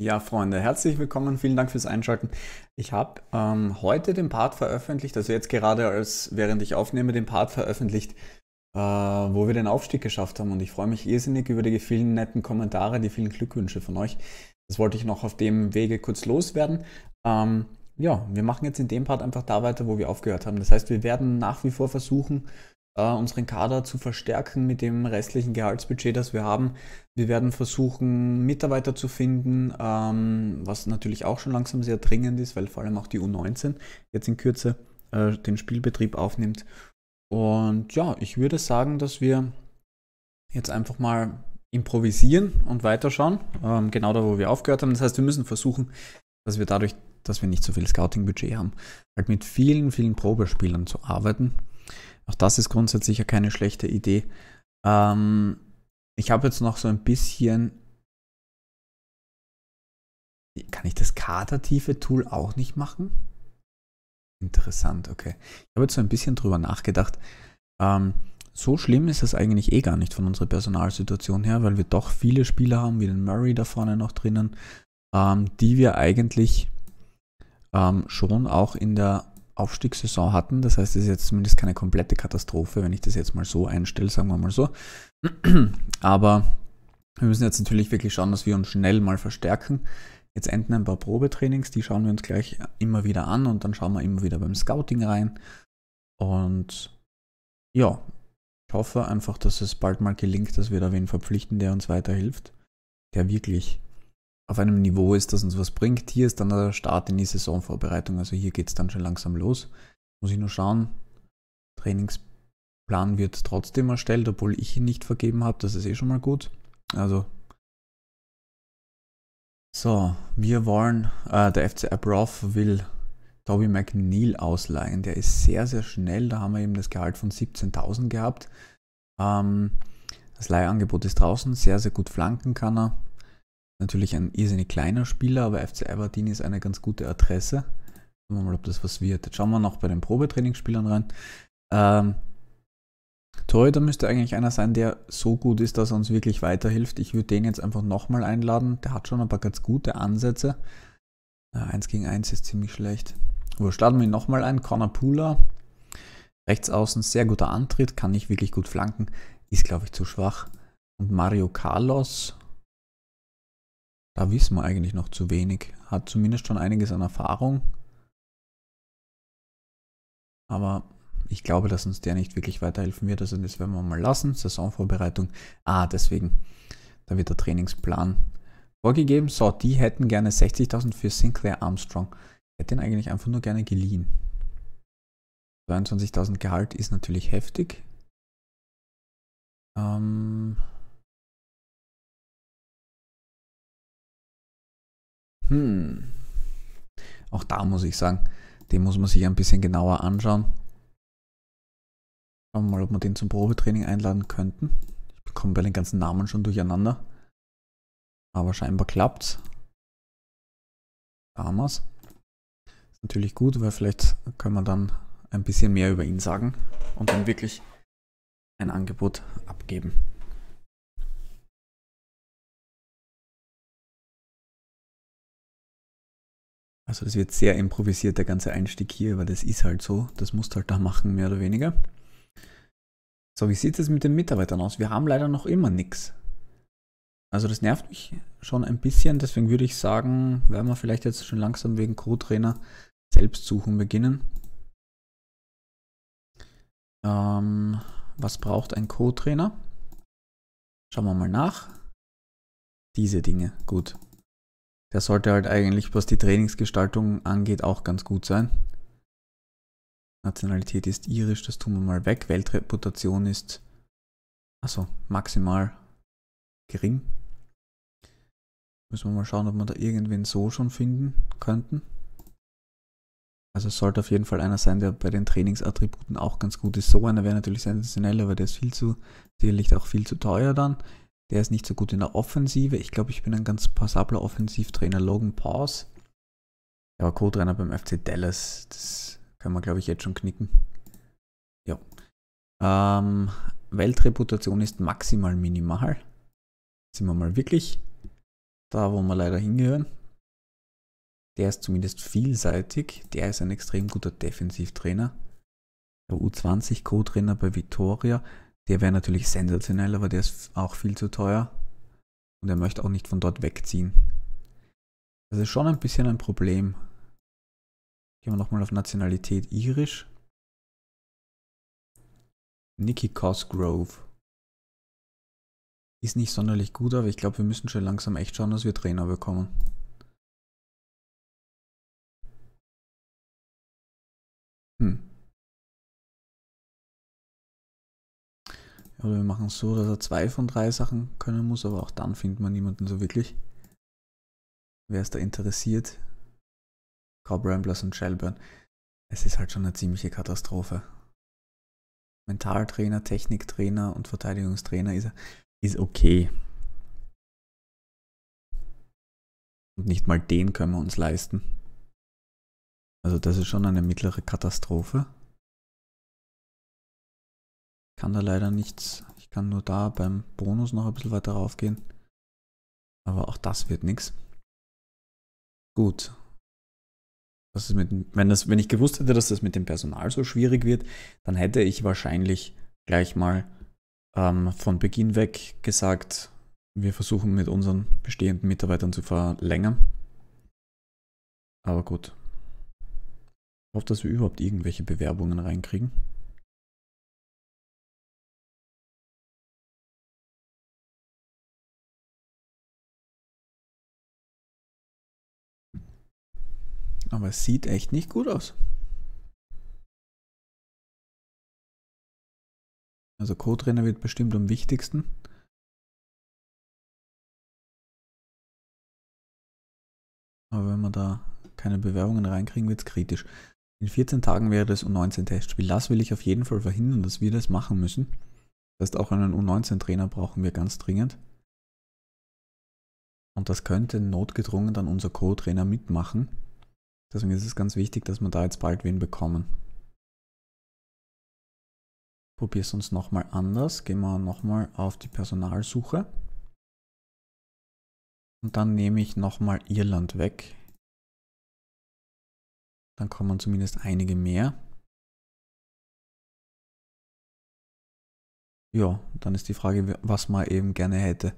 Ja, Freunde, herzlich willkommen, vielen Dank fürs Einschalten. Ich habe ähm, heute den Part veröffentlicht, also jetzt gerade als während ich aufnehme, den Part veröffentlicht, äh, wo wir den Aufstieg geschafft haben. Und ich freue mich irrsinnig über die vielen netten Kommentare, die vielen Glückwünsche von euch. Das wollte ich noch auf dem Wege kurz loswerden. Ähm, ja, wir machen jetzt in dem Part einfach da weiter, wo wir aufgehört haben. Das heißt, wir werden nach wie vor versuchen, äh, unseren Kader zu verstärken mit dem restlichen Gehaltsbudget, das wir haben. Wir werden versuchen, Mitarbeiter zu finden, ähm, was natürlich auch schon langsam sehr dringend ist, weil vor allem auch die U19 jetzt in Kürze äh, den Spielbetrieb aufnimmt. Und ja, ich würde sagen, dass wir jetzt einfach mal improvisieren und weiterschauen, ähm, genau da, wo wir aufgehört haben. Das heißt, wir müssen versuchen, dass wir dadurch, dass wir nicht so viel Scouting-Budget haben, halt mit vielen, vielen Probespielern zu arbeiten. Auch das ist grundsätzlich ja keine schlechte Idee. Ähm, ich habe jetzt noch so ein bisschen. Kann ich das kadertiefe Tool auch nicht machen? Interessant, okay. Ich habe jetzt so ein bisschen drüber nachgedacht. Ähm, so schlimm ist das eigentlich eh gar nicht von unserer Personalsituation her, weil wir doch viele Spieler haben, wie den Murray da vorne noch drinnen, ähm, die wir eigentlich ähm, schon auch in der Aufstiegssaison hatten. Das heißt, es ist jetzt zumindest keine komplette Katastrophe, wenn ich das jetzt mal so einstelle, sagen wir mal so. Aber wir müssen jetzt natürlich wirklich schauen, dass wir uns schnell mal verstärken. Jetzt enden ein paar Probetrainings, die schauen wir uns gleich immer wieder an und dann schauen wir immer wieder beim Scouting rein. Und ja, ich hoffe einfach, dass es bald mal gelingt, dass wir da wen verpflichten, der uns weiterhilft, der wirklich auf einem Niveau ist, das uns was bringt. Hier ist dann der Start in die Saisonvorbereitung. Also hier geht es dann schon langsam los. Muss ich nur schauen. Trainingsplan wird trotzdem erstellt, obwohl ich ihn nicht vergeben habe. Das ist eh schon mal gut. Also. So, wir wollen, äh, der FC Abroff will Toby McNeil ausleihen. Der ist sehr, sehr schnell. Da haben wir eben das Gehalt von 17.000 gehabt. Ähm, das Leihangebot ist draußen. Sehr, sehr gut flanken kann er Natürlich ein irrsinnig kleiner Spieler, aber FC Aberdeen ist eine ganz gute Adresse. Schauen wir mal, ob das was wird. Jetzt schauen wir noch bei den Probetrainingsspielern rein. Ähm, Torhüter müsste eigentlich einer sein, der so gut ist, dass er uns wirklich weiterhilft. Ich würde den jetzt einfach nochmal einladen. Der hat schon ein paar ganz gute Ansätze. Äh, 1 gegen 1 ist ziemlich schlecht. Aber starten wir ihn nochmal ein. Connor Pula. Rechts außen sehr guter Antritt, kann nicht wirklich gut flanken, ist glaube ich zu schwach. Und Mario Carlos da wissen wir eigentlich noch zu wenig. Hat zumindest schon einiges an Erfahrung. Aber ich glaube, dass uns der nicht wirklich weiterhelfen wird. Also das werden wir mal lassen. Saisonvorbereitung. Ah, deswegen. Da wird der Trainingsplan vorgegeben. So, die hätten gerne 60.000 für Sinclair Armstrong. Hätte ihn eigentlich einfach nur gerne geliehen. 22.000 Gehalt ist natürlich heftig. Ähm, Hm. Auch da muss ich sagen, den muss man sich ein bisschen genauer anschauen. Schauen wir mal, ob wir den zum Probetraining einladen könnten. Ich bekomme bei den ganzen Namen schon durcheinander. Aber scheinbar klappt's. Damals. Ist natürlich gut, weil vielleicht können wir dann ein bisschen mehr über ihn sagen und dann wirklich ein Angebot abgeben. Also das wird sehr improvisiert, der ganze Einstieg hier, weil das ist halt so. Das musst du halt da machen, mehr oder weniger. So, wie sieht es mit den Mitarbeitern aus? Wir haben leider noch immer nichts. Also das nervt mich schon ein bisschen, deswegen würde ich sagen, werden wir vielleicht jetzt schon langsam wegen Co-Trainer selbst suchen beginnen. Ähm, was braucht ein Co-Trainer? Schauen wir mal nach. Diese Dinge, gut der sollte halt eigentlich, was die Trainingsgestaltung angeht, auch ganz gut sein. Nationalität ist irisch, das tun wir mal weg. Weltreputation ist also maximal gering. Müssen wir mal schauen, ob wir da irgendwen so schon finden könnten. Also es sollte auf jeden Fall einer sein, der bei den Trainingsattributen auch ganz gut ist. So einer wäre natürlich sensationell, aber der ist viel zu, sicherlich auch viel zu teuer dann. Der ist nicht so gut in der Offensive. Ich glaube, ich bin ein ganz passabler Offensivtrainer. Logan Paws. Er war Co-Trainer beim FC Dallas. Das kann man, glaube ich, jetzt schon knicken. Ja. Ähm, Weltreputation ist maximal minimal. Sind wir mal wirklich da, wo wir leider hingehören. Der ist zumindest vielseitig. Der ist ein extrem guter Defensivtrainer. Der U20 Co-Trainer bei Vitoria. Der wäre natürlich sensationell, aber der ist auch viel zu teuer. Und er möchte auch nicht von dort wegziehen. Das ist schon ein bisschen ein Problem. Gehen wir nochmal auf Nationalität irisch. Nikki Cosgrove. Ist nicht sonderlich gut, aber ich glaube, wir müssen schon langsam echt schauen, dass wir Trainer bekommen. Hm. Oder wir machen es so, dass er zwei von drei Sachen können muss, aber auch dann findet man niemanden so wirklich. Wer ist da interessiert? Cobb Ramblers und Shelburne. Es ist halt schon eine ziemliche Katastrophe. Mentaltrainer, Techniktrainer und Verteidigungstrainer ist, ist okay. Und nicht mal den können wir uns leisten. Also das ist schon eine mittlere Katastrophe kann da leider nichts. Ich kann nur da beim Bonus noch ein bisschen weiter raufgehen. Aber auch das wird nichts. Gut. Das ist mit, wenn, das, wenn ich gewusst hätte, dass das mit dem Personal so schwierig wird, dann hätte ich wahrscheinlich gleich mal ähm, von Beginn weg gesagt, wir versuchen mit unseren bestehenden Mitarbeitern zu verlängern. Aber gut. Ich hoffe, dass wir überhaupt irgendwelche Bewerbungen reinkriegen. Aber es sieht echt nicht gut aus. Also Co-Trainer wird bestimmt am wichtigsten. Aber wenn wir da keine Bewerbungen reinkriegen, wird es kritisch. In 14 Tagen wäre das U19-Testspiel. Das will ich auf jeden Fall verhindern, dass wir das machen müssen. Das heißt, auch einen U19-Trainer brauchen wir ganz dringend. Und das könnte notgedrungen dann unser Co-Trainer mitmachen. Deswegen ist es ganz wichtig, dass wir da jetzt bald wen bekommen. Probier es uns nochmal anders. Gehen wir nochmal auf die Personalsuche. Und dann nehme ich nochmal Irland weg. Dann kommen zumindest einige mehr. Ja, dann ist die Frage, was man eben gerne hätte.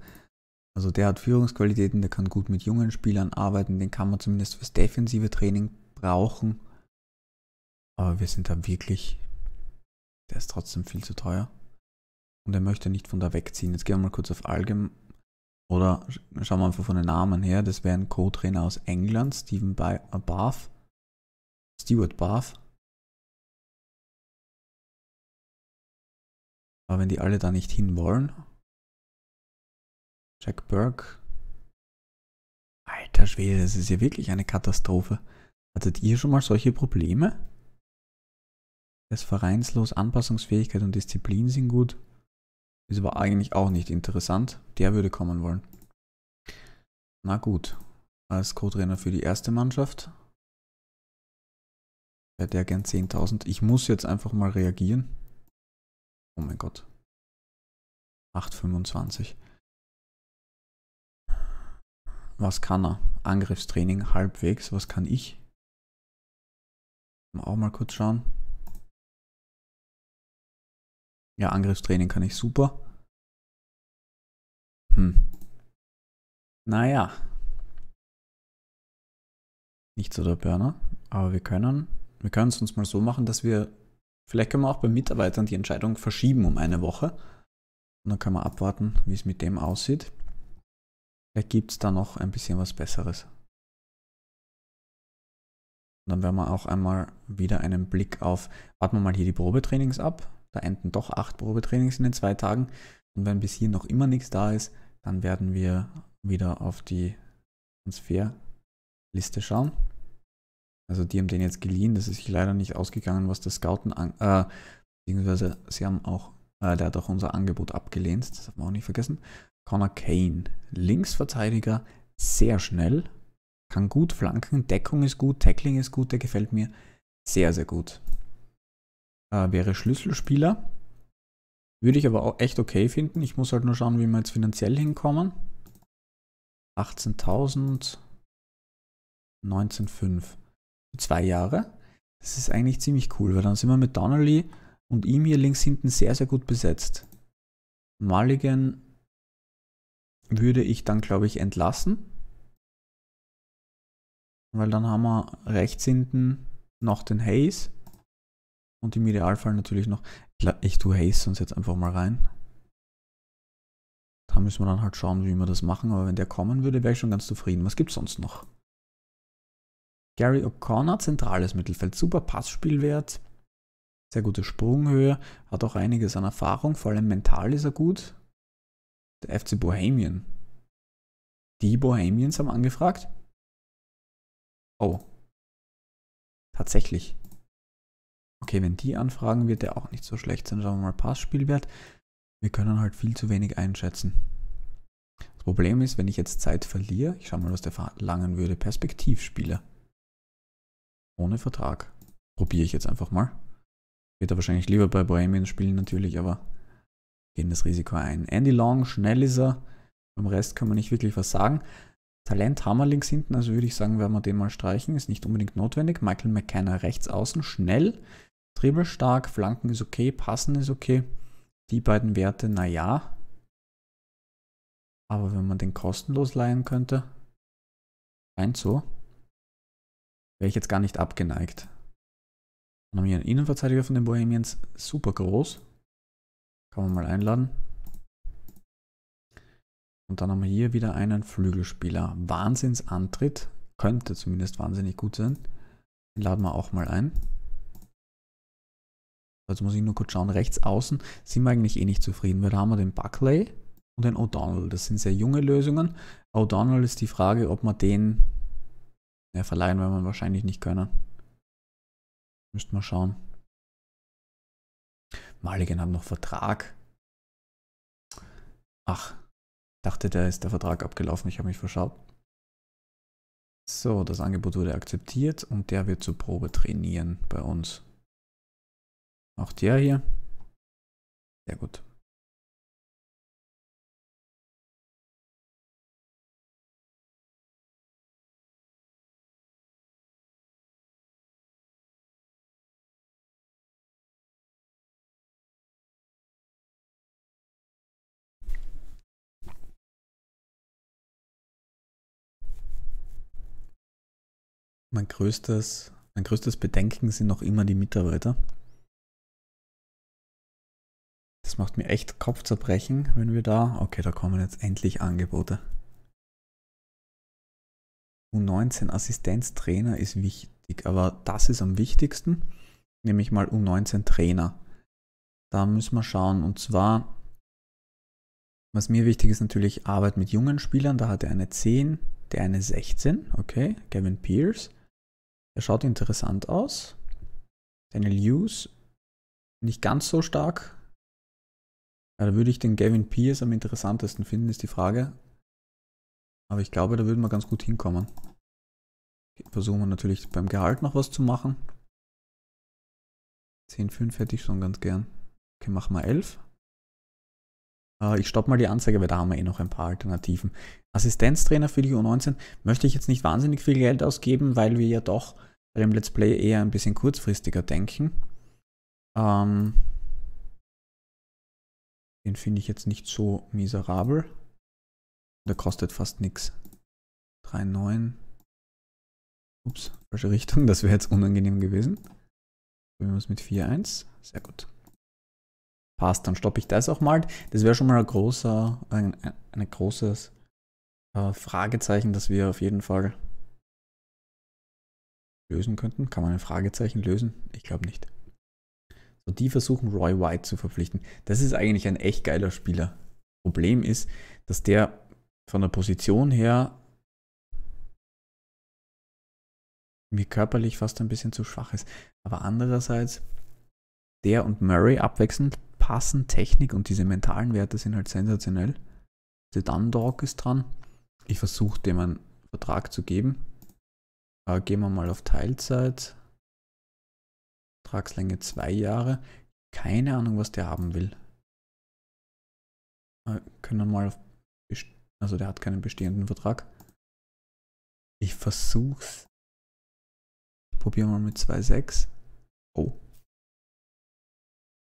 Also der hat Führungsqualitäten, der kann gut mit jungen Spielern arbeiten, den kann man zumindest fürs defensive Training brauchen. Aber wir sind da wirklich, der ist trotzdem viel zu teuer. Und er möchte nicht von da wegziehen. Jetzt gehen wir mal kurz auf Allgemein. Oder schauen wir einfach von den Namen her. Das wäre ein Co-Trainer aus England, Stephen äh, Bath. Stewart Bath. Aber wenn die alle da nicht hinwollen, Jack Burke. Alter Schwede, das ist ja wirklich eine Katastrophe. Hattet ihr schon mal solche Probleme? Das vereinslos, Anpassungsfähigkeit und Disziplin sind gut. Ist aber eigentlich auch nicht interessant. Der würde kommen wollen. Na gut. Als Co-Trainer für die erste Mannschaft. Hätte er gern 10.000. Ich muss jetzt einfach mal reagieren. Oh mein Gott. 8,25. Was kann er? Angriffstraining halbwegs. Was kann ich? Auch mal kurz schauen. Ja, Angriffstraining kann ich super. Hm. Naja. Nicht so der Burner. Aber wir können wir können es uns mal so machen, dass wir, vielleicht können wir auch bei Mitarbeitern die Entscheidung verschieben um eine Woche. Und dann können wir abwarten, wie es mit dem aussieht. Vielleicht gibt es da noch ein bisschen was Besseres. Und dann werden wir auch einmal wieder einen Blick auf, warten wir mal hier die Probetrainings ab. Da enden doch acht Probetrainings in den zwei Tagen. Und wenn bis hier noch immer nichts da ist, dann werden wir wieder auf die Transferliste schauen. Also die haben den jetzt geliehen, das ist sich leider nicht ausgegangen, was das Scouten an, äh, beziehungsweise sie haben auch, äh, der hat auch unser Angebot abgelehnt, das haben wir auch nicht vergessen. Connor Kane, Linksverteidiger, sehr schnell, kann gut flanken, Deckung ist gut, Tackling ist gut, der gefällt mir sehr, sehr gut. Äh, wäre Schlüsselspieler, würde ich aber auch echt okay finden. Ich muss halt nur schauen, wie wir jetzt finanziell hinkommen. 18.000, 19.5. Zwei Jahre. Das ist eigentlich ziemlich cool, weil dann sind wir mit Donnelly und ihm hier links hinten sehr, sehr gut besetzt. Mulligan würde ich dann, glaube ich, entlassen. Weil dann haben wir rechts hinten noch den Haze. Und im Idealfall natürlich noch. Ich tue Haze sonst jetzt einfach mal rein. Da müssen wir dann halt schauen, wie wir das machen. Aber wenn der kommen würde, wäre ich schon ganz zufrieden. Was gibt es sonst noch? Gary O'Connor, zentrales Mittelfeld. Super Passspielwert. Sehr gute Sprunghöhe. Hat auch einiges an Erfahrung. Vor allem mental ist er gut. Der FC Bohemian. Die Bohemians haben angefragt? Oh. Tatsächlich. Okay, wenn die anfragen, wird der auch nicht so schlecht sein. Schauen wir mal Passspielwert. Wir können halt viel zu wenig einschätzen. Das Problem ist, wenn ich jetzt Zeit verliere, ich schau mal, was der verlangen würde. Perspektivspieler. Ohne Vertrag. Probiere ich jetzt einfach mal. Wird er wahrscheinlich lieber bei Bohemian spielen natürlich, aber gehen das Risiko ein. Andy Long, schnell ist er. Beim Rest kann man nicht wirklich was sagen. Talent haben wir links hinten, also würde ich sagen, werden wir den mal streichen. Ist nicht unbedingt notwendig. Michael McKenna rechts außen, schnell, dribbelstark, Flanken ist okay, Passen ist okay. Die beiden Werte, naja. Aber wenn man den kostenlos leihen könnte, scheint so, wäre ich jetzt gar nicht abgeneigt. Dann haben wir einen Innenverteidiger von den Bohemians, super groß. Kann man mal einladen. Und dann haben wir hier wieder einen Flügelspieler. Wahnsinnsantritt. Könnte zumindest wahnsinnig gut sein. Den laden wir auch mal ein. Jetzt muss ich nur kurz schauen. Rechts außen sind wir eigentlich eh nicht zufrieden, weil da haben wir den Buckley und den O'Donnell. Das sind sehr junge Lösungen. O'Donnell ist die Frage, ob man den ja, verleihen, weil man wahrscheinlich nicht können. Müssten wir schauen. Maligen haben noch Vertrag. Ach, dachte, da ist der Vertrag abgelaufen. Ich habe mich verschaut. So, das Angebot wurde akzeptiert und der wird zur Probe trainieren bei uns. Auch der hier. Sehr gut. Mein größtes, mein größtes Bedenken sind noch immer die Mitarbeiter. Das macht mir echt Kopfzerbrechen, wenn wir da. Okay, da kommen jetzt endlich Angebote. U19 Assistenztrainer ist wichtig, aber das ist am wichtigsten, nämlich mal U19 Trainer. Da müssen wir schauen und zwar, was mir wichtig ist, natürlich Arbeit mit jungen Spielern. Da hat er eine 10, der eine 16, okay, Gavin Pierce. Er schaut interessant aus. Daniel Hughes nicht ganz so stark. Ja, da würde ich den Gavin Pierce am interessantesten finden, ist die Frage. Aber ich glaube, da würden wir ganz gut hinkommen. Versuchen wir natürlich beim Gehalt noch was zu machen. 10,5 hätte ich schon ganz gern. Okay, machen wir 11. Äh, ich stoppe mal die Anzeige, weil da haben wir eh noch ein paar Alternativen. Assistenztrainer für die U19 möchte ich jetzt nicht wahnsinnig viel Geld ausgeben, weil wir ja doch bei dem Let's Play eher ein bisschen kurzfristiger denken. Ähm, den finde ich jetzt nicht so miserabel. Der kostet fast nichts. 3,9. Ups, falsche Richtung, das wäre jetzt unangenehm gewesen. Probieren wir es mit 4,1. Sehr gut. Passt, dann stoppe ich das auch mal. Das wäre schon mal ein großer, ein, ein großes äh, Fragezeichen, das wir auf jeden Fall lösen könnten. Kann man ein Fragezeichen lösen? Ich glaube nicht. So, die versuchen Roy White zu verpflichten. Das ist eigentlich ein echt geiler Spieler. Problem ist, dass der von der Position her mir körperlich fast ein bisschen zu schwach ist. Aber andererseits, der und Murray abwechselnd passen, Technik und diese mentalen Werte sind halt sensationell. The Dundalk ist dran. Ich versuche dem einen Vertrag zu geben. Äh, gehen wir mal auf Teilzeit. Vertragslänge zwei Jahre. Keine Ahnung, was der haben will. Äh, können mal auf. Also der hat keinen bestehenden Vertrag. Ich versuche es. Probieren wir mal mit 2,6. Oh,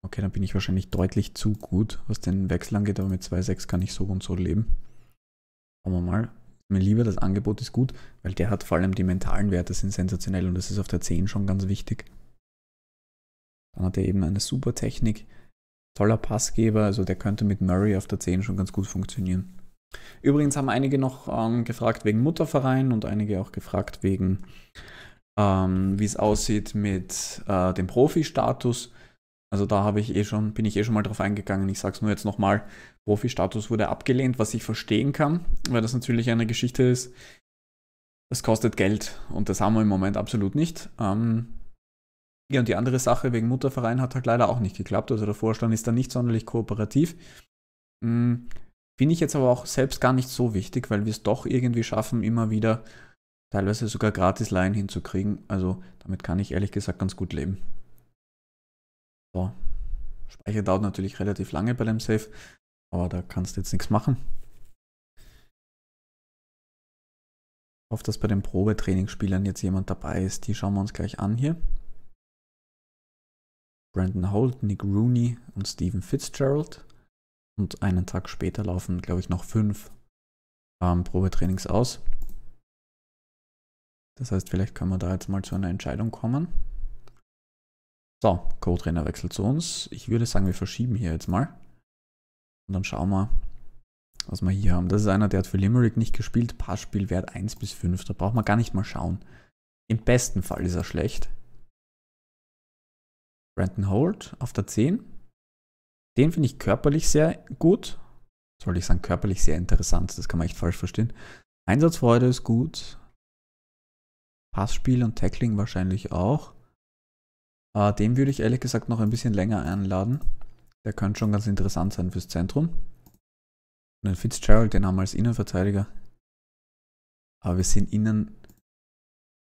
Okay, dann bin ich wahrscheinlich deutlich zu gut, was den Wechsel angeht, aber mit 2,6 kann ich so und so leben. Schauen wir mal. Mir lieber, das Angebot ist gut, weil der hat vor allem die mentalen Werte, sind sensationell und das ist auf der 10 schon ganz wichtig. Dann hat er eben eine super Technik, toller Passgeber, also der könnte mit Murray auf der 10 schon ganz gut funktionieren. Übrigens haben einige noch ähm, gefragt wegen Mutterverein und einige auch gefragt wegen, ähm, wie es aussieht mit äh, dem Profi-Status. Also da habe ich eh schon, bin ich eh schon mal drauf eingegangen. Ich sage es nur jetzt nochmal. Profi-Status wurde abgelehnt, was ich verstehen kann, weil das natürlich eine Geschichte ist. Das kostet Geld und das haben wir im Moment absolut nicht. Ähm, ja, und die andere Sache wegen Mutterverein hat halt leider auch nicht geklappt. Also der Vorstand ist da nicht sonderlich kooperativ. Hm, Finde ich jetzt aber auch selbst gar nicht so wichtig, weil wir es doch irgendwie schaffen, immer wieder teilweise sogar gratis Laien hinzukriegen. Also damit kann ich ehrlich gesagt ganz gut leben. So. Speicher dauert natürlich relativ lange bei dem Safe, aber da kannst du jetzt nichts machen. Ich hoffe, dass bei den Probetrainingsspielern jetzt jemand dabei ist. Die schauen wir uns gleich an hier. Brandon Holt, Nick Rooney und Stephen Fitzgerald. Und einen Tag später laufen, glaube ich, noch fünf ähm, Probetrainings aus. Das heißt, vielleicht können wir da jetzt mal zu einer Entscheidung kommen. So, Co-Trainer wechselt zu uns. Ich würde sagen, wir verschieben hier jetzt mal. Und dann schauen wir, was wir hier haben. Das ist einer, der hat für Limerick nicht gespielt. Passspielwert 1 bis 5. Da braucht man gar nicht mal schauen. Im besten Fall ist er schlecht. Brandon Holt auf der 10. Den finde ich körperlich sehr gut. Soll ich sagen, körperlich sehr interessant. Das kann man echt falsch verstehen. Einsatzfreude ist gut. Passspiel und Tackling wahrscheinlich auch. Äh, den würde ich ehrlich gesagt noch ein bisschen länger einladen. Der könnte schon ganz interessant sein fürs Zentrum. Und den Fitzgerald, den haben wir als Innenverteidiger. Aber wir sind innen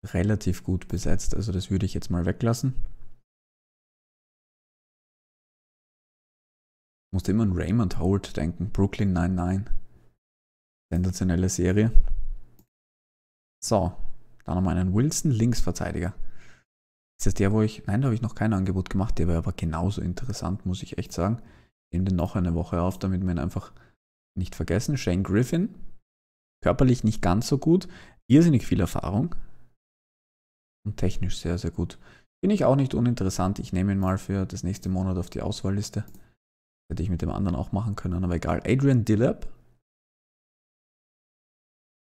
relativ gut besetzt. Also das würde ich jetzt mal weglassen. Ich musste immer an Raymond Holt denken. Brooklyn 99. Sensationelle Serie. So, dann haben wir einen Wilson Linksverteidiger. Ist das der, wo ich, nein, da habe ich noch kein Angebot gemacht, der war aber genauso interessant, muss ich echt sagen. Nehme den noch eine Woche auf, damit wir ihn einfach nicht vergessen. Shane Griffin, körperlich nicht ganz so gut, irrsinnig viel Erfahrung und technisch sehr, sehr gut. Bin ich auch nicht uninteressant. Ich nehme ihn mal für das nächste Monat auf die Auswahlliste. Hätte ich mit dem anderen auch machen können, aber egal. Adrian Dillab.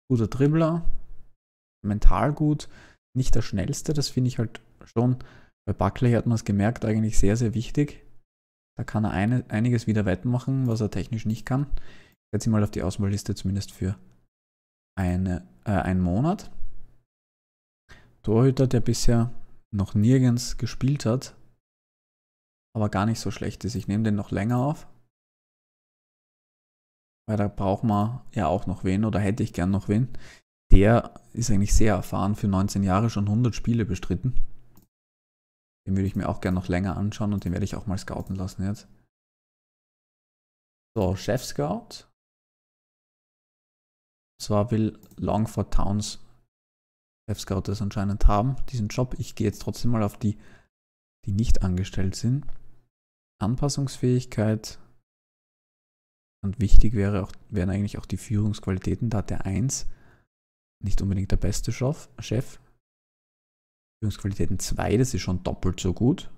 Guter Dribbler. Mental gut nicht der schnellste. Das finde ich halt schon. Bei Buckley hat man es gemerkt, eigentlich sehr, sehr wichtig. Da kann er eine, einiges wieder wettmachen, was er technisch nicht kann. Ich setze ihn mal auf die Auswahlliste, zumindest für eine, äh, einen Monat. Torhüter, der bisher noch nirgends gespielt hat, aber gar nicht so schlecht ist. Ich nehme den noch länger auf. Weil da braucht man ja auch noch wen oder hätte ich gern noch wen der ist eigentlich sehr erfahren, für 19 Jahre schon 100 Spiele bestritten. Den würde ich mir auch gerne noch länger anschauen und den werde ich auch mal scouten lassen jetzt. So, Chef-Scout. Und zwar will Longford Towns Chef-Scout das anscheinend haben, diesen Job. Ich gehe jetzt trotzdem mal auf die, die nicht angestellt sind. Anpassungsfähigkeit. Und wichtig wäre auch, wären eigentlich auch die Führungsqualitäten. Da hat der 1 nicht unbedingt der beste Chef. Führungsqualitäten 2, das ist schon doppelt so gut.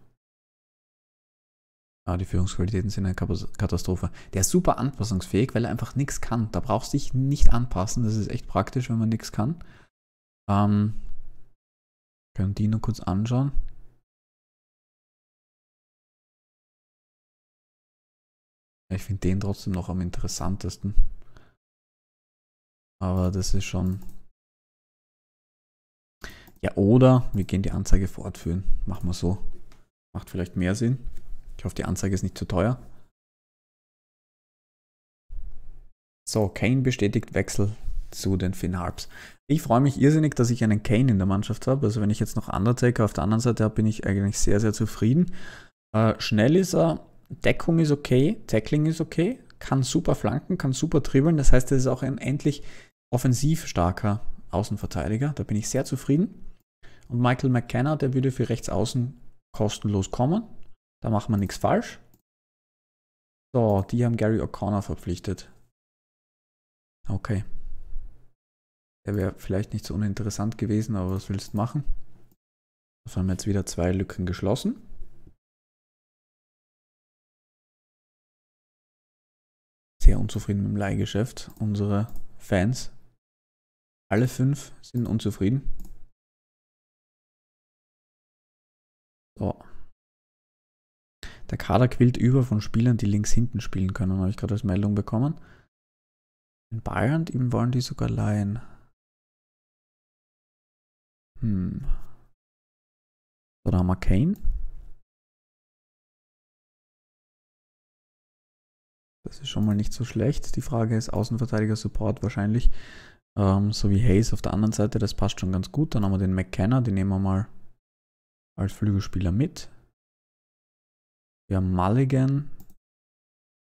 Ah, die Führungsqualitäten sind eine Katastrophe. Der ist super anpassungsfähig, weil er einfach nichts kann. Da brauchst du dich nicht anpassen. Das ist echt praktisch, wenn man nichts kann. Ähm, können die nur kurz anschauen. Ich finde den trotzdem noch am interessantesten. Aber das ist schon ja, oder wir gehen die Anzeige fortführen. Machen wir so. Macht vielleicht mehr Sinn. Ich hoffe, die Anzeige ist nicht zu teuer. So, Kane bestätigt Wechsel zu den Finn Ich freue mich irrsinnig, dass ich einen Kane in der Mannschaft habe. Also wenn ich jetzt noch Undertaker auf der anderen Seite habe, bin ich eigentlich sehr, sehr zufrieden. Äh, schnell ist er, Deckung ist okay, Tackling ist okay, kann super flanken, kann super dribbeln. Das heißt, er ist auch ein endlich offensiv starker Außenverteidiger. Da bin ich sehr zufrieden. Und Michael McKenna, der würde für rechts außen kostenlos kommen. Da machen wir nichts falsch. So, die haben Gary O'Connor verpflichtet. Okay. Der wäre vielleicht nicht so uninteressant gewesen, aber was willst du machen? Das haben wir jetzt wieder zwei Lücken geschlossen. Sehr unzufrieden mit dem Leihgeschäft, unsere Fans. Alle fünf sind unzufrieden. So. Der Kader quillt über von Spielern, die links hinten spielen können, habe ich gerade als Meldung bekommen. In Bayern, ihm wollen die sogar leihen. Hm. Oder haben wir Kane. Das ist schon mal nicht so schlecht. Die Frage ist Außenverteidiger-Support wahrscheinlich. Ähm, so wie Hayes auf der anderen Seite, das passt schon ganz gut. Dann haben wir den McKenna, den nehmen wir mal als Flügelspieler mit. Wir haben Mulligan.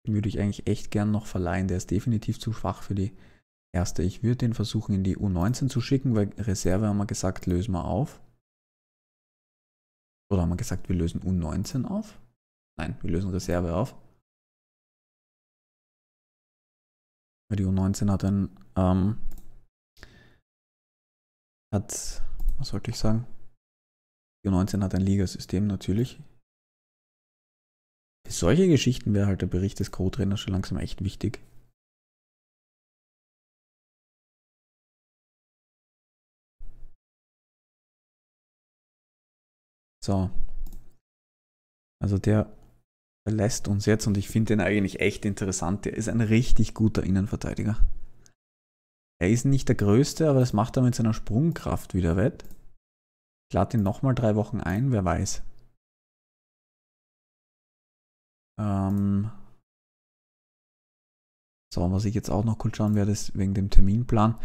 Den würde ich eigentlich echt gern noch verleihen. Der ist definitiv zu schwach für die erste. Ich würde den versuchen in die U19 zu schicken, weil Reserve haben wir gesagt, lösen wir auf. Oder haben wir gesagt, wir lösen U19 auf? Nein, wir lösen Reserve auf. Weil die U19 hat einen... ähm, hat, was sollte ich sagen? Die U19 hat ein Ligasystem natürlich. Für solche Geschichten wäre halt der Bericht des Co-Trainers schon langsam echt wichtig. So. Also der verlässt uns jetzt und ich finde den eigentlich echt interessant. Der ist ein richtig guter Innenverteidiger. Er ist nicht der größte, aber das macht er mit seiner Sprungkraft wieder wett. Ich lade ihn nochmal drei Wochen ein, wer weiß. Ähm so, was ich jetzt auch noch kurz schauen werde, ist wegen dem Terminplan.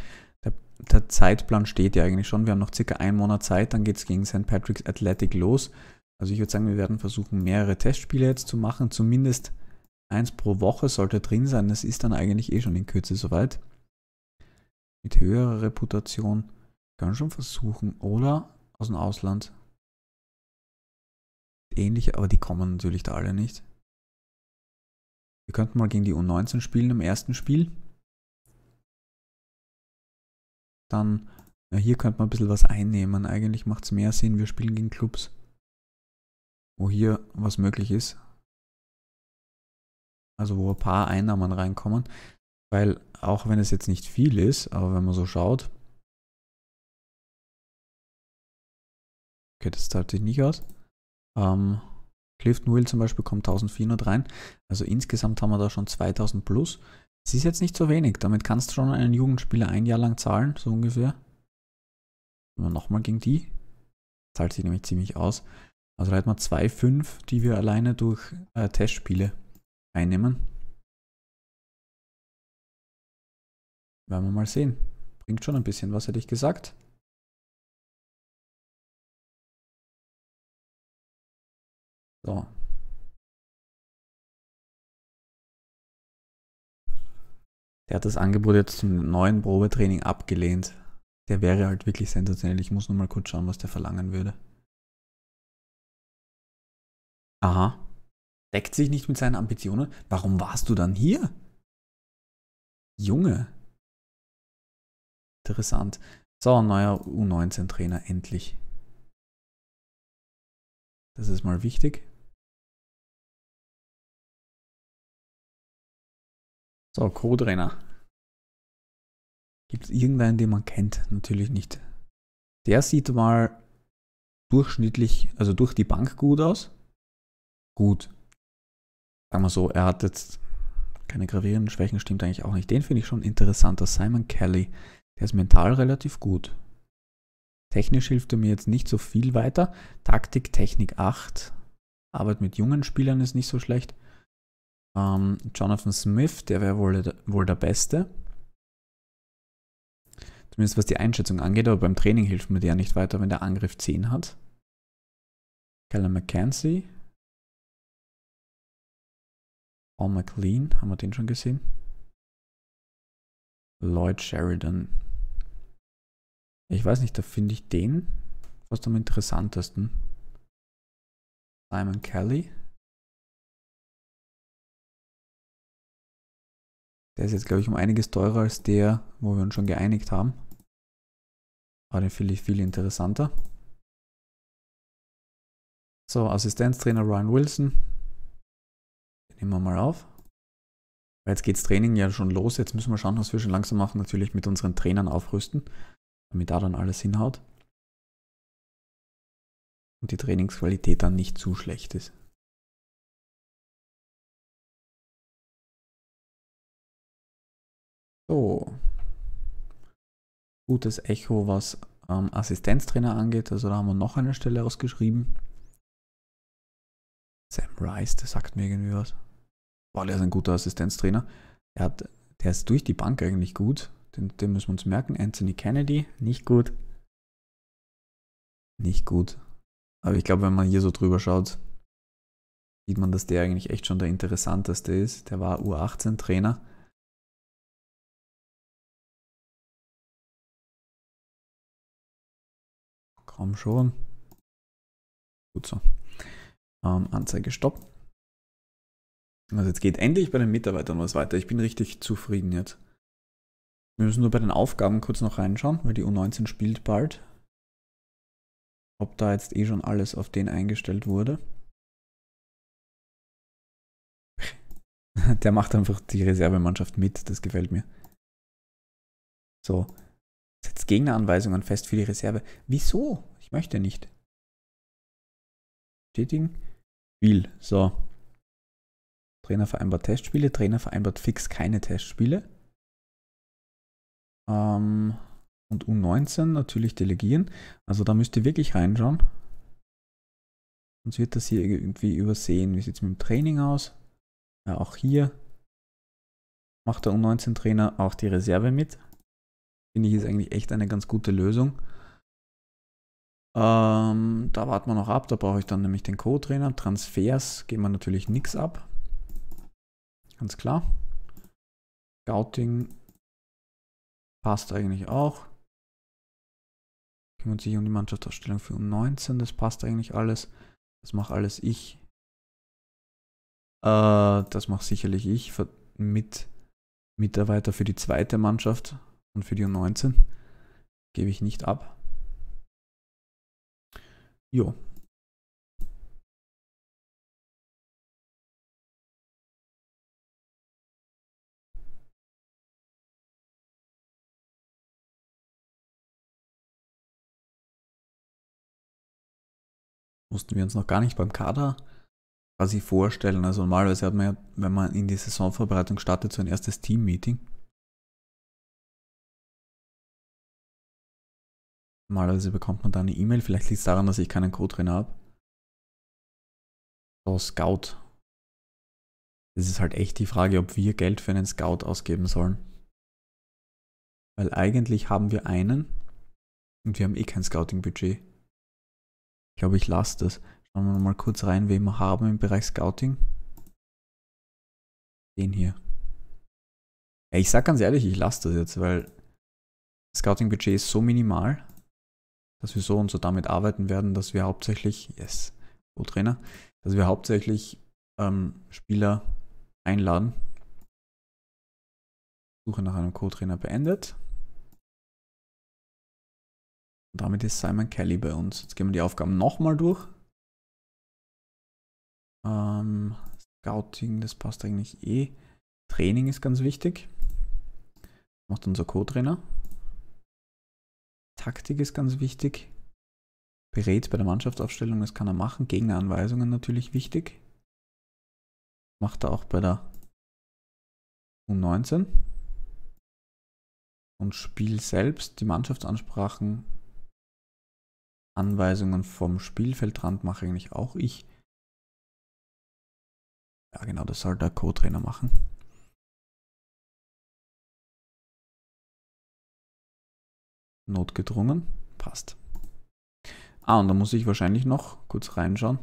Der, der Zeitplan steht ja eigentlich schon. Wir haben noch circa einen Monat Zeit, dann geht es gegen St. Patrick's Athletic los. Also ich würde sagen, wir werden versuchen, mehrere Testspiele jetzt zu machen. Zumindest eins pro Woche sollte drin sein. Das ist dann eigentlich eh schon in Kürze soweit. Mit höherer Reputation. Kann schon versuchen, oder? aus dem Ausland. Ähnliche, aber die kommen natürlich da alle nicht. Wir könnten mal gegen die U19 spielen im ersten Spiel. Dann, ja, hier könnte man ein bisschen was einnehmen. Eigentlich macht es mehr Sinn, wir spielen gegen Clubs, wo hier was möglich ist. Also wo ein paar Einnahmen reinkommen. Weil auch wenn es jetzt nicht viel ist, aber wenn man so schaut, Okay, das zahlt sich nicht aus. Ähm, Clifton Will zum Beispiel kommt 1400 rein. Also insgesamt haben wir da schon 2000 plus. Es ist jetzt nicht so wenig. Damit kannst du schon einen Jugendspieler ein Jahr lang zahlen, so ungefähr. Immer nochmal gegen die. Zahlt sich nämlich ziemlich aus. Also da hätten wir 2,5, die wir alleine durch äh, Testspiele einnehmen. Werden wir mal sehen. Bringt schon ein bisschen was, hätte ich gesagt. So. Der hat das Angebot jetzt zum neuen Probetraining abgelehnt. Der wäre halt wirklich sensationell. Ich muss nur mal kurz schauen, was der verlangen würde. Aha. Deckt sich nicht mit seinen Ambitionen? Warum warst du dann hier? Junge. Interessant. So, neuer U19-Trainer, endlich. Das ist mal wichtig. So, Co-Trainer. Gibt es irgendeinen, den man kennt? Natürlich nicht. Der sieht mal durchschnittlich, also durch die Bank gut aus. Gut. Sagen wir so, er hat jetzt keine gravierenden Schwächen, stimmt eigentlich auch nicht. Den finde ich schon interessanter. Simon Kelly, der ist mental relativ gut. Technisch hilft er mir jetzt nicht so viel weiter. Taktik, Technik 8. Arbeit mit jungen Spielern ist nicht so schlecht. Ähm, Jonathan Smith, der wäre wohl, der, wohl der Beste. Zumindest was die Einschätzung angeht, aber beim Training hilft mir der nicht weiter, wenn der Angriff 10 hat. Keller McKenzie. Paul McLean, haben wir den schon gesehen? Lloyd Sheridan. Ich weiß nicht, da finde ich den fast am interessantesten. Simon Kelly. Der ist jetzt, glaube ich, um einiges teurer als der, wo wir uns schon geeinigt haben. Aber den finde ich viel interessanter. So, Assistenztrainer Ryan Wilson. Den nehmen wir mal auf. Jetzt geht's Training ja schon los. Jetzt müssen wir schauen, was wir schon langsam machen. Natürlich mit unseren Trainern aufrüsten, damit da dann alles hinhaut. Und die Trainingsqualität dann nicht zu schlecht ist. So. Gutes Echo, was ähm, Assistenztrainer angeht. Also da haben wir noch eine Stelle ausgeschrieben. Sam Rice, der sagt mir irgendwie was. Boah, der ist ein guter Assistenztrainer. Der, hat, der ist durch die Bank eigentlich gut. Den, den müssen wir uns merken. Anthony Kennedy, nicht gut. Nicht gut. Aber ich glaube, wenn man hier so drüber schaut, sieht man, dass der eigentlich echt schon der interessanteste ist. Der war U18-Trainer Komm schon. Gut so. Ähm, Anzeige stopp. Also jetzt geht endlich bei den Mitarbeitern was weiter. Ich bin richtig zufrieden jetzt. Wir müssen nur bei den Aufgaben kurz noch reinschauen, weil die U19 spielt bald. Ob da jetzt eh schon alles auf den eingestellt wurde. Der macht einfach die Reservemannschaft mit, das gefällt mir. So, Setzt Gegneranweisungen fest für die Reserve. Wieso? Ich möchte nicht. Bestätigen. Spiel. So. Trainer vereinbart Testspiele. Trainer vereinbart fix keine Testspiele. Ähm, und U19 natürlich delegieren. Also da müsst ihr wirklich reinschauen. Sonst wird das hier irgendwie übersehen. Wie sieht es mit dem Training aus? Ja, auch hier macht der U19-Trainer auch die Reserve mit. Finde ich ist eigentlich echt eine ganz gute Lösung. Ähm, da warten wir noch ab, da brauche ich dann nämlich den Co-Trainer. Transfers geben wir natürlich nichts ab. Ganz klar. Scouting passt eigentlich auch. Kümmert sich um die Mannschaftsausstellung für U19, das passt eigentlich alles. Das mache alles ich. Äh, das mache sicherlich ich mit Mitarbeiter für die zweite Mannschaft. Und für die 19 gebe ich nicht ab. Jo. Mussten wir uns noch gar nicht beim Kader quasi vorstellen. Also normalerweise hat man ja, wenn man in die Saisonvorbereitung startet, so ein erstes Team-Meeting. Normalerweise bekommt man da eine E-Mail. Vielleicht liegt es daran, dass ich keinen Code drin habe. So, Scout. Es ist halt echt die Frage, ob wir Geld für einen Scout ausgeben sollen. Weil eigentlich haben wir einen und wir haben eh kein Scouting-Budget. Ich glaube, ich lasse das. Schauen wir mal kurz rein, wen wir haben im Bereich Scouting. Den hier. Ja, ich sag ganz ehrlich, ich lasse das jetzt, weil Scouting-Budget ist so minimal dass wir so und so damit arbeiten werden, dass wir hauptsächlich, yes, Co-Trainer, dass wir hauptsächlich ähm, Spieler einladen. Suche nach einem Co-Trainer beendet. Und damit ist Simon Kelly bei uns. Jetzt gehen wir die Aufgaben nochmal durch. Ähm, Scouting, das passt eigentlich eh. Training ist ganz wichtig. Macht unser Co-Trainer. Taktik ist ganz wichtig. Berät bei der Mannschaftsaufstellung, das kann er machen. Gegneranweisungen natürlich wichtig. Macht er auch bei der U19. Und Spiel selbst, die Mannschaftsansprachen, Anweisungen vom Spielfeldrand mache eigentlich auch ich. Ja, genau, das soll der Co-Trainer machen. Notgedrungen. Passt. Ah, und da muss ich wahrscheinlich noch kurz reinschauen,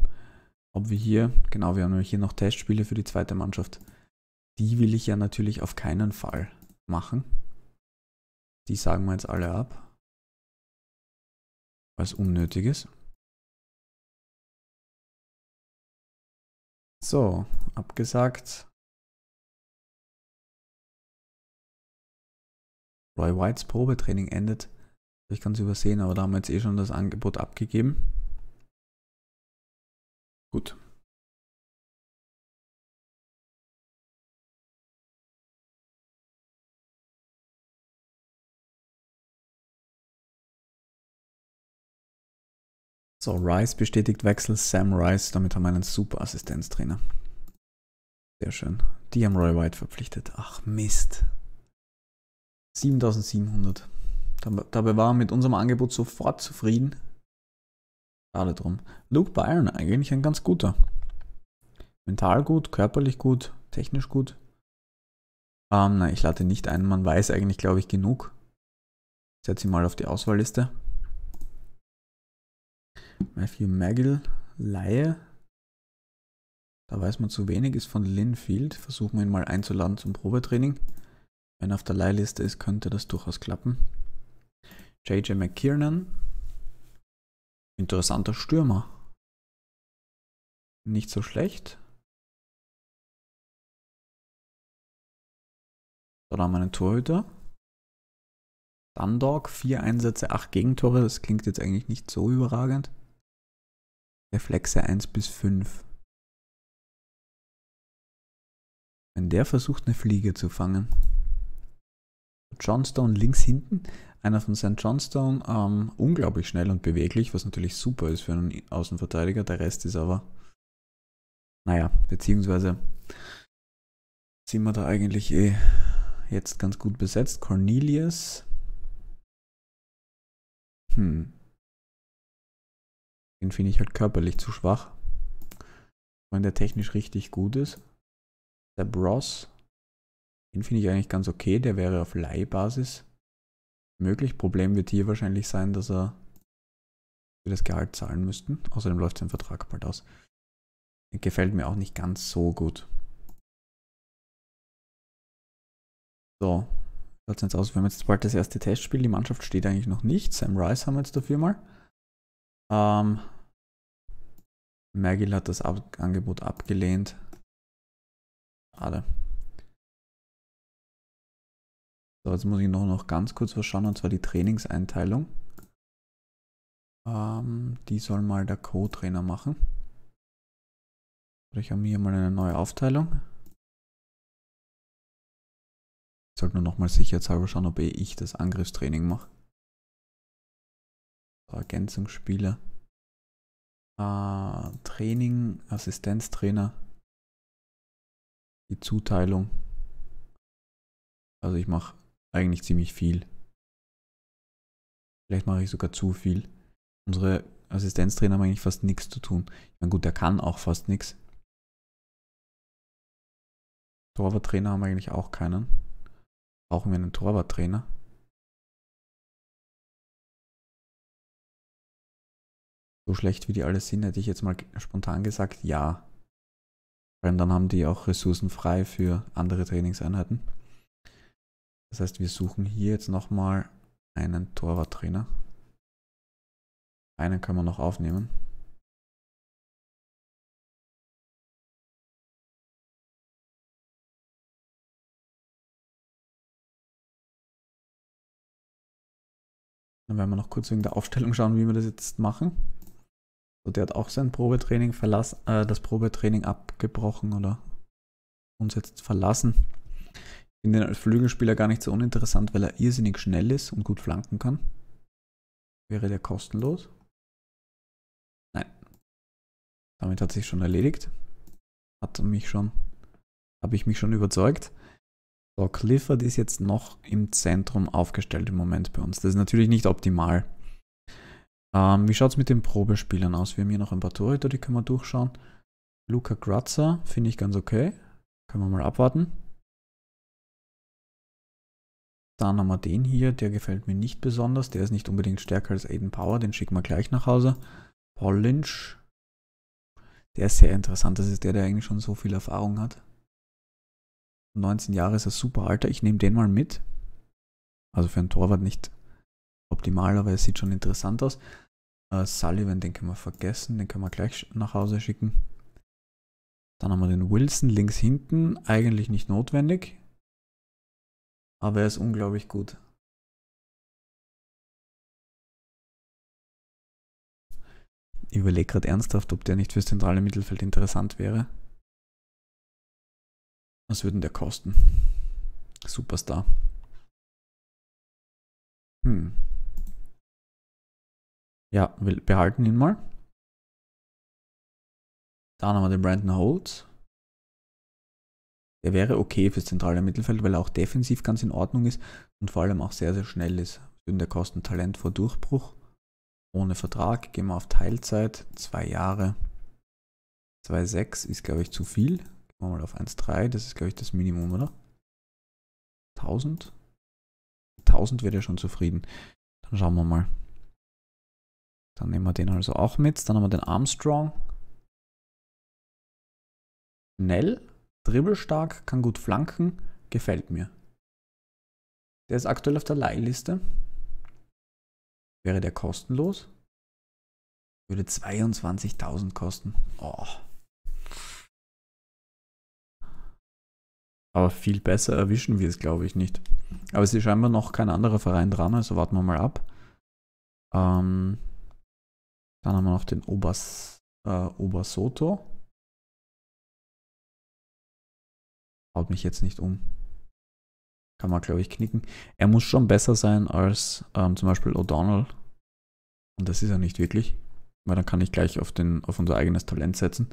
ob wir hier, genau, wir haben nämlich hier noch Testspiele für die zweite Mannschaft. Die will ich ja natürlich auf keinen Fall machen. Die sagen wir jetzt alle ab. Was unnötig ist. So, abgesagt. Roy Whites Probetraining endet ich kann übersehen, aber da haben wir jetzt eh schon das Angebot abgegeben. Gut. So, Rice bestätigt Wechsel, Sam Rice, damit haben wir einen super Assistenztrainer. Sehr schön. Die haben Roy White verpflichtet. Ach Mist. 7700. Dabei war er mit unserem Angebot sofort zufrieden. Schade drum. Luke Byron, eigentlich ein ganz guter. Mental gut, körperlich gut, technisch gut. Ähm, nein, ich lade nicht ein. Man weiß eigentlich, glaube ich, genug. Ich setze ihn mal auf die Auswahlliste. Matthew Magill, Laie. Da weiß man zu wenig, ist von Linfield. Versuchen wir ihn mal einzuladen zum Probetraining. Wenn er auf der Leihliste ist, könnte das durchaus klappen. JJ McKiernan. Interessanter Stürmer. Nicht so schlecht. So, da haben wir einen Torhüter. Dundalk, vier Einsätze, acht Gegentore. Das klingt jetzt eigentlich nicht so überragend. Reflexe 1 bis 5. Wenn der versucht, eine Fliege zu fangen. Johnstone links hinten. Einer von St. Johnstone, ähm, unglaublich schnell und beweglich, was natürlich super ist für einen Außenverteidiger. Der Rest ist aber, naja, beziehungsweise sind wir da eigentlich eh jetzt ganz gut besetzt. Cornelius. Hm. Den finde ich halt körperlich zu schwach. Wenn der technisch richtig gut ist. Der Bros. Den finde ich eigentlich ganz okay. Der wäre auf Leihbasis möglich. Problem wird hier wahrscheinlich sein, dass er das Gehalt zahlen müssten. Außerdem läuft sein Vertrag bald aus. Gefällt mir auch nicht ganz so gut. So, schaut es jetzt aus. Wir haben jetzt bald das erste Testspiel. Die Mannschaft steht eigentlich noch nicht. Sam Rice haben wir jetzt dafür mal. Ähm, Magill hat das Ab Angebot abgelehnt. Schade. So, jetzt muss ich noch, noch ganz kurz was schauen, und zwar die Trainingseinteilung. Ähm, die soll mal der Co-Trainer machen. Ich habe hier mal eine neue Aufteilung. Ich sollte nur nochmal sicherheitshalber schauen, ob eh ich das Angriffstraining mache. So, Ergänzungsspieler. Äh, Training, Assistenztrainer. Die Zuteilung. Also ich mache eigentlich ziemlich viel. Vielleicht mache ich sogar zu viel. Unsere Assistenztrainer haben eigentlich fast nichts zu tun. Ich meine, gut, der kann auch fast nichts. Torwarttrainer haben eigentlich auch keinen. Brauchen wir einen Torwarttrainer? So schlecht wie die alle sind, hätte ich jetzt mal spontan gesagt, ja. Vor dann haben die auch Ressourcen frei für andere Trainingseinheiten. Das heißt, wir suchen hier jetzt nochmal einen Torwarttrainer. Einen können wir noch aufnehmen. Dann werden wir noch kurz wegen der Aufstellung schauen, wie wir das jetzt machen. So, der hat auch sein Probetraining verlassen, äh, das Probetraining abgebrochen oder uns jetzt verlassen. Finde ihn als Flügelspieler gar nicht so uninteressant, weil er irrsinnig schnell ist und gut flanken kann. Wäre der kostenlos? Nein. Damit hat sich schon erledigt. Hat mich schon, habe ich mich schon überzeugt. So, Clifford ist jetzt noch im Zentrum aufgestellt im Moment bei uns. Das ist natürlich nicht optimal. Ähm, wie schaut es mit den Probespielern aus? Wir haben hier noch ein paar Torhüter, die können wir durchschauen. Luca Grazza finde ich ganz okay. Können wir mal abwarten. Dann haben wir den hier, der gefällt mir nicht besonders. Der ist nicht unbedingt stärker als Aiden Power, den schicken wir gleich nach Hause. Paul Lynch, der ist sehr interessant. Das ist der, der eigentlich schon so viel Erfahrung hat. 19 Jahre ist er super alter. Ich nehme den mal mit. Also für einen Torwart nicht optimal, aber er sieht schon interessant aus. Uh, Sullivan, den können wir vergessen. Den können wir gleich nach Hause schicken. Dann haben wir den Wilson links hinten. Eigentlich nicht notwendig. Aber er ist unglaublich gut. Ich überlege gerade ernsthaft, ob der nicht fürs zentrale Mittelfeld interessant wäre. Was würden der kosten? Superstar. Hm. Ja, wir behalten ihn mal. Dann haben wir den Brandon Holtz. Der wäre okay fürs zentrale Mittelfeld, weil er auch defensiv ganz in Ordnung ist und vor allem auch sehr, sehr schnell ist. Sünder Kosten Talent vor Durchbruch. Ohne Vertrag gehen wir auf Teilzeit. Zwei Jahre. 2,6 ist, glaube ich, zu viel. Gehen wir mal auf 1,3. Das ist, glaube ich, das Minimum, oder? 1000? 1000 wird er schon zufrieden. Dann schauen wir mal. Dann nehmen wir den also auch mit. Dann haben wir den Armstrong. Schnell. Dribbelstark, kann gut flanken, gefällt mir. Der ist aktuell auf der Leihliste. Wäre der kostenlos? Würde 22.000 kosten. Oh. Aber viel besser erwischen wir es, glaube ich, nicht. Aber es ist scheinbar noch kein anderer Verein dran, also warten wir mal ab. Ähm, dann haben wir noch den Obers, äh, Obersoto. haut mich jetzt nicht um. Kann man, glaube ich, knicken. Er muss schon besser sein als ähm, zum Beispiel O'Donnell. Und das ist er nicht wirklich. Weil dann kann ich gleich auf, den, auf unser eigenes Talent setzen.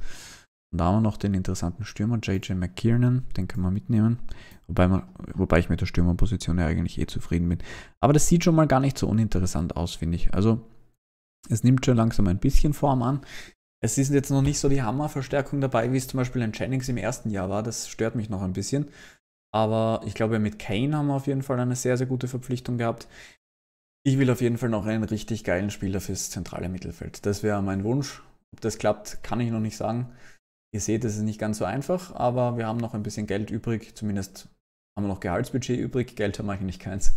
Und da haben wir noch den interessanten Stürmer JJ McKiernan, den können wir mitnehmen. Wobei, man, wobei ich mit der Stürmerposition ja eigentlich eh zufrieden bin. Aber das sieht schon mal gar nicht so uninteressant aus, finde ich. Also es nimmt schon langsam ein bisschen Form an. Es ist jetzt noch nicht so die Hammerverstärkung dabei, wie es zum Beispiel in Jennings im ersten Jahr war. Das stört mich noch ein bisschen. Aber ich glaube, mit Kane haben wir auf jeden Fall eine sehr, sehr gute Verpflichtung gehabt. Ich will auf jeden Fall noch einen richtig geilen Spieler fürs zentrale Mittelfeld. Das wäre mein Wunsch. Ob das klappt, kann ich noch nicht sagen. Ihr seht, es ist nicht ganz so einfach, aber wir haben noch ein bisschen Geld übrig. Zumindest haben wir noch Gehaltsbudget übrig. Geld haben wir eigentlich keins.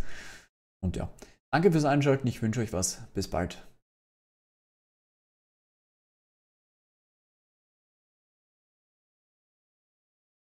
Und ja, danke fürs Einschalten. Ich wünsche euch was. Bis bald.